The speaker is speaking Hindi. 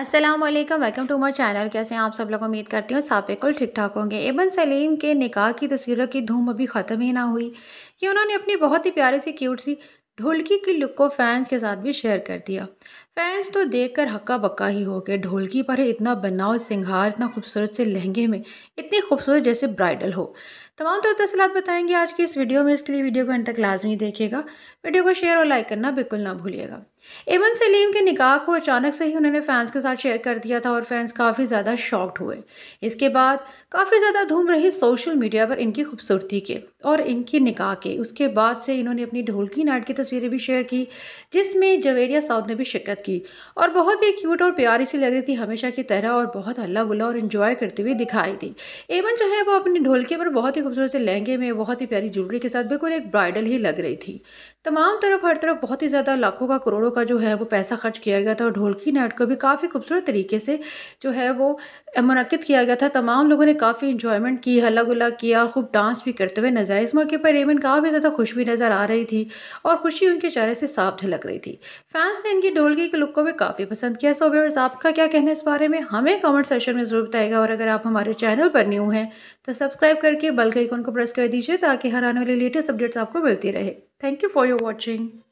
Aslam welcome to my channel कैसे हैं आप सब लोग उम्मीद करती हूँ साफ बिल्कुल ठीक ठाक होंगे एबन सलीम के निकाह की तस्वीरों की धूम अभी ख़त्म ही ना हुई कि उन्होंने अपनी बहुत ही प्यारी सी क्यूट सी ढोलकी की लुक को फैंस के साथ भी शेयर कर दिया फैंस तो देखकर हक्का बक्का ही हो गए ढोलकी पर है इतना बनाव सिंगार इतना खूबसूरत से लहंगे में इतनी खूबसूरत जैसे ब्राइडल हो तमाम तो तसलात बताएंगे आज की इस वीडियो में इसके लिए वीडियो को अंत तक लाजमी देखिएगा वीडियो को शेयर और लाइक करना बिल्कुल ना भूलिएगा एमन सलीम के निकाह को अचानक से ही उन्होंने फैंस के साथ शेयर कर दिया था और फैंस काफ़ी ज़्यादा शॉक्ड हुए इसके बाद काफ़ी ज़्यादा धूम रही सोशल मीडिया पर इनकी खूबसूरती के और इनके निकाह के उसके बाद से इन्होंने अपनी ढोलकी नाट की तस्वीरें भी शेयर की जिसमें जवेरिया साउद ने भी शिरकत की और बहुत ही क्यूट और प्यारी सी लग रही थी हमेशा की तरह और बहुत हल्ला गुल्ला और इन्जॉय करती हुई दिखाई दी एवन जो है वो अपने ढोलके पर बहुत ही खूबसूरत से लहंगे में बहुत ही प्यारी ज्वेलरी के साथ बिल्कुल एक ब्राइडल ही लग रही थी तमाम तरफ हर तरफ बहुत ही ज़्यादा लाखों का करोड़ों का जो है वो पैसा खर्च किया गया था और ढोलकी नाइट को भी काफ़ी खूबसूरत तरीके से जो है वो मनक़द किया गया था तमाम लोगों ने काफ़ी इन्जॉयमेंट की हल्ला गुला किया और खूब डांस भी करते हुए नजर आए इस मौके पर रेमन काफ़ी ज़्यादा खुश भी नज़र आ रही थी और खुशी उनके चेहरे से साफ झलक रही थी फैंस ने इनकी ढोलकी के लुक को भी काफ़ी पसंद किया सो व्यवर्स आपका क्या कहना है इस बारे में हमें कमेंट सेशन में ज़रूर बताएगा और अगर आप हमारे चैनल पर न्यू हैं तो सब्सक्राइब करके बल्कि के को प्रेस कर दीजिए ताकि हर आने वाले लेटेस्ट अपडेट्स आपको मिलती रहे Thank you for your watching.